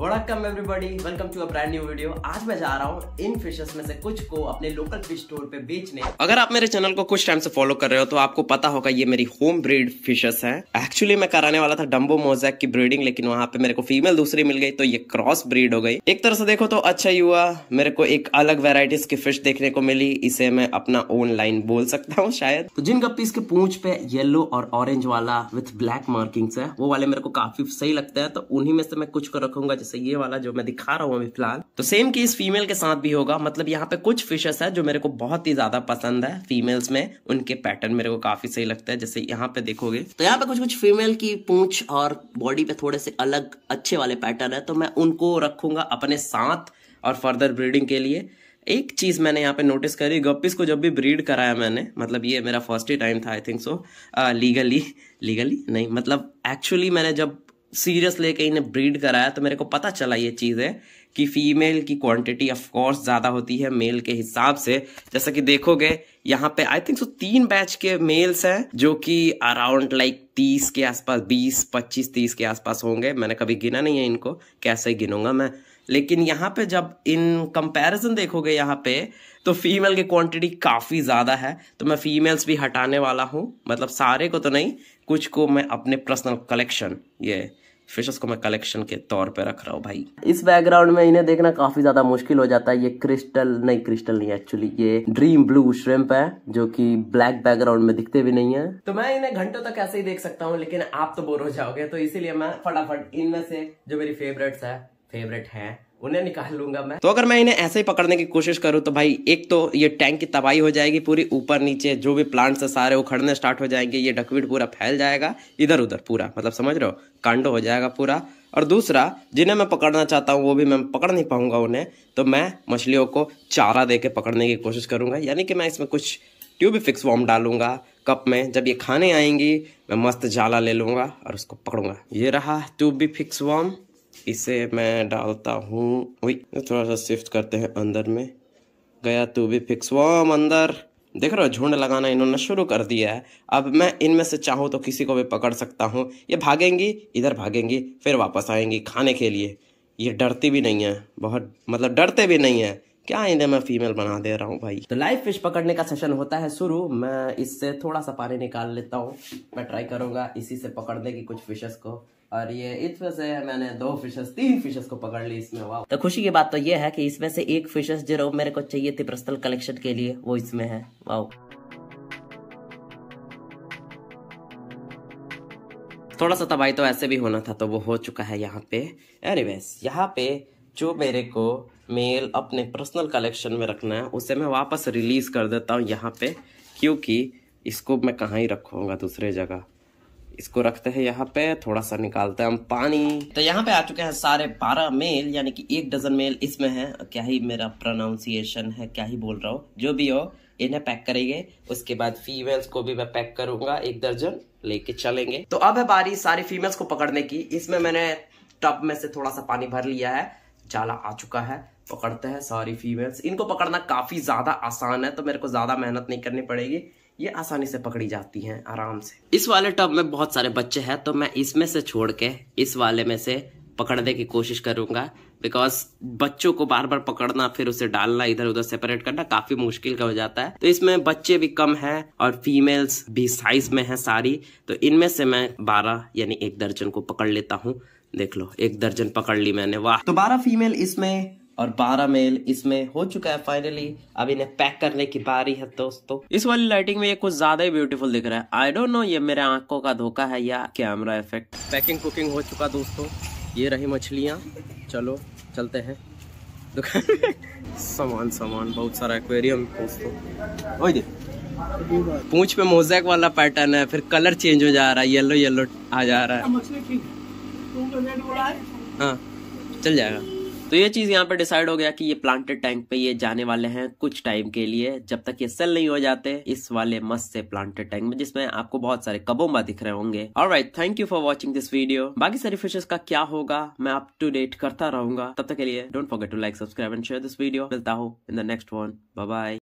वड़कम everybody welcome to a brand new video आज मैं जा रहा हूँ इन फिशेस में से कुछ को अपने लोकल फिश स्टोर पे बेचने अगर आप मेरे चैनल को कुछ टाइम से फॉलो कर रहे हो तो आपको पता होगा ये मेरी होम ब्रीड फिशेस हैं एक्चुअली मैं कराने वाला था डम्बो मोजैक की ब्रीडिंग लेकिन वहाँ पे मेरे को फीमेल दूसरी मिल गई तो ये क्रॉस ब्रीड हो गई एक तरह से देखो तो अच्छा ही हुआ मेरे को एक अलग वेराइटीज की फिश देखने को मिली इसे मैं अपना ऑनलाइन बोल सकता हूँ शायद तो जिन गप्पी के पूछ पे येलो और ऑरेंज वाला विथ ब्लैक मार्किंग है वो वाले मेरे को काफी सही लगता है तो उन्ही में से मैं कुछ को रखूंगा जैसे ये वाला जो मैं दिखा रहा हूँ अभी फिलहाल तो सेम केस फीमेल के साथ भी होगा मतलब यहाँ पे कुछ फिशेस है जो मेरे को बहुत ही ज्यादा पसंद है फीमेल्स में उनके पैटर्न मेरे को काफी सही लगता है जैसे यहाँ पे देखोगे तो यहाँ पे कुछ कुछ फीमेल की पूछ और बॉडी पे थोड़े से अलग अच्छे वाले पैटर्न है तो मैं उनको रखूंगा अपने साथ और फर्दर ब्रीडिंग के लिए एक चीज़ मैंने यहाँ पे नोटिस करी गप्पीस को जब भी ब्रीड कराया मैंने मतलब ये मेरा फर्स्ट ही टाइम था I think so legally legally नहीं मतलब एक्चुअली मैंने जब सीरियस लेके इन्हें ब्रीड कराया तो मेरे को पता चला ये चीज़ है कि फीमेल की क्वांटिटी ऑफ कोर्स ज़्यादा होती है मेल के हिसाब से जैसा कि देखोगे यहाँ पे आई थिंक सो तीन बैच के मेल्स हैं जो कि अराउंड लाइक तीस के आसपास बीस पच्चीस तीस के आसपास होंगे मैंने कभी गिना नहीं है इनको कैसे गिनूंगा मैं लेकिन यहाँ पे जब इन कंपैरिजन देखोगे यहाँ पे तो फीमेल की क्वांटिटी काफ़ी ज़्यादा है तो मैं फीमेल्स भी हटाने वाला हूँ मतलब सारे को तो नहीं कुछ को मैं अपने पर्सनल कलेक्शन ये फिशेस को मैं कलेक्शन के तौर पे रख रहा हूँ भाई इस बैकग्राउंड में इन्हें देखना काफी ज्यादा मुश्किल हो जाता है ये क्रिस्टल नहीं क्रिस्टल नहीं एक्चुअली ये ड्रीम ब्लू श्रिम्प है जो कि ब्लैक बैकग्राउंड में दिखते भी नहीं है तो मैं इन्हें घंटों तक ऐसे ही देख सकता हूँ लेकिन आप तो बोर हो जाओगे तो इसीलिए मैं फटाफट इनमें से जो मेरी फेवरेट्स है फेवरेट है उन्हें निकाल लूंगा मैं तो अगर मैं इन्हें ऐसे ही पकड़ने की कोशिश करूँ तो भाई एक तो ये टैंक की तबाही हो जाएगी पूरी ऊपर नीचे जो भी प्लांट्स है सारे उखड़ने स्टार्ट हो जाएंगे ये डकविट पूरा फैल जाएगा इधर उधर पूरा मतलब समझ रहे हो कांडो हो जाएगा पूरा और दूसरा जिन्हें मैं पकड़ना चाहता हूँ वो भी मैं पकड़ नहीं पाऊंगा उन्हें तो मैं मछलियों को चारा दे के पकड़ने की कोशिश करूँगा यानी कि मैं इसमें कुछ ट्यूब फिक्स वॉर्म डालूंगा कप में जब ये खाने आएंगी मैं मस्त जाला ले लूँगा और उसको पकड़ूंगा ये रहा ट्यूब फिक्स वॉर्म इसे मैं डालता हूँ थोड़ा सा शिफ्ट करते हैं अंदर में गया तू भी फिक्स वॉम अंदर देख रहे हो झुंड लगाना इन्होंने शुरू कर दिया है अब मैं इनमें से चाहूँ तो किसी को भी पकड़ सकता हूँ ये भागेंगी इधर भागेंगी फिर वापस आएंगी खाने के लिए ये डरती भी नहीं है बहुत मतलब डरते भी नहीं है क्या इन्हें मैं फीमेल बना दे रहा हूँ भाई तो लाइव फिश पकड़ने का सेशन होता है शुरू मैं इससे थोड़ा सा पानी निकाल लेता हूँ मैं ट्राई करूंगा इसी से पकड़ने की कुछ फिशेस को और ये इस वजह से मैंने दो फिशेस तीन फिशेस को पकड़ ली इसमें वाह तो खुशी की बात तो ये है कि इसमें से एक फिशेस जो मेरे को चाहिए थी प्रस्तल कलेक्शन के लिए वो इसमें है वाह थोड़ा सा तबाही तो ऐसे भी होना था तो वो हो चुका है यहाँ पे एनीवेज यहाँ पे जो मेरे को मेल अपने पर्सनल कलेक्शन में रखना है उसे मैं वापस रिलीज़ कर देता हूँ यहाँ पे क्योंकि इसको मैं कहाँ ही रखूँगा दूसरे जगह इसको रखते हैं यहाँ पे थोड़ा सा निकालते हैं हम पानी तो यहाँ पे आ चुके हैं सारे बारह मेल यानी कि एक डजन मेल इसमें है क्या ही मेरा प्रोनाउंसिएशन है क्या ही बोल रहा हूँ जो भी हो इन्हें पैक करेंगे उसके बाद फीमेल्स को भी मैं पैक करूंगा एक दर्जन लेके चलेंगे तो अब है बारी सारी फीमेल्स को पकड़ने की इसमें मैंने टब में से थोड़ा सा पानी भर लिया है जाला आ चुका है पकड़ते हैं सारी फीमेल्स इनको पकड़ना काफी ज्यादा आसान है तो मेरे को ज्यादा मेहनत नहीं करनी पड़ेगी ये आसानी से पकड़ी जाती हैं आराम से इस वाले टब में बहुत सारे बच्चे हैं तो मैं इसमें से छोड़ के इस वाले में से पकड़ने की कोशिश करूंगा बिकॉज बच्चों को बार बार पकड़ना फिर उसे डालना इधर उधर सेपरेट करना काफी मुश्किल का हो जाता है तो इसमें बच्चे भी कम हैं और फीमेल्स भी साइज में हैं सारी तो इनमें से मैं बारह यानी एक दर्जन को पकड़ लेता हूँ देख लो एक दर्जन पकड़ ली मैंने वाह तो बारह फीमेल इसमें और 12 मेल इसमें हो चुका है फाइनली अब इन्हें पैक करने की बारी है दोस्तों इस वाली लाइटिंग में ये कुछ ज्यादा ही ब्यूटीफुल दिख रहा है आई डोंट नो ये मेरे आंखों का धोखा है या कैमरा इफेक्ट पैकिंग कुकिंग हो चुका दोस्तों ये रही मछलियाँ चलो चलते हैं सामान सामान बहुत सारा एक्वेरियम दोस्तों पूछ पे मोजैक वाला पैटर्न है फिर कलर चेंज हो जा रहा है येलो येलो आ जा रहा है तो हाँ चल जाएगा तो ये चीज़ यहाँ पे डिसाइड हो गया कि ये प्लांटेड टैंक पे ये जाने वाले हैं कुछ टाइम के लिए जब तक ये सेल नहीं हो जाते इस वाले मस्त से प्लांटेड टैंक में जिसमें आपको बहुत सारे कबोबा दिख रहे होंगे और right thank you for watching this video बाकी सारी फिशेस का क्या होगा मैं अप टू डेट करता रहूंगा तब तक के लिए don't forget to like subscribe and share this video मिलता हूँ in the next one bye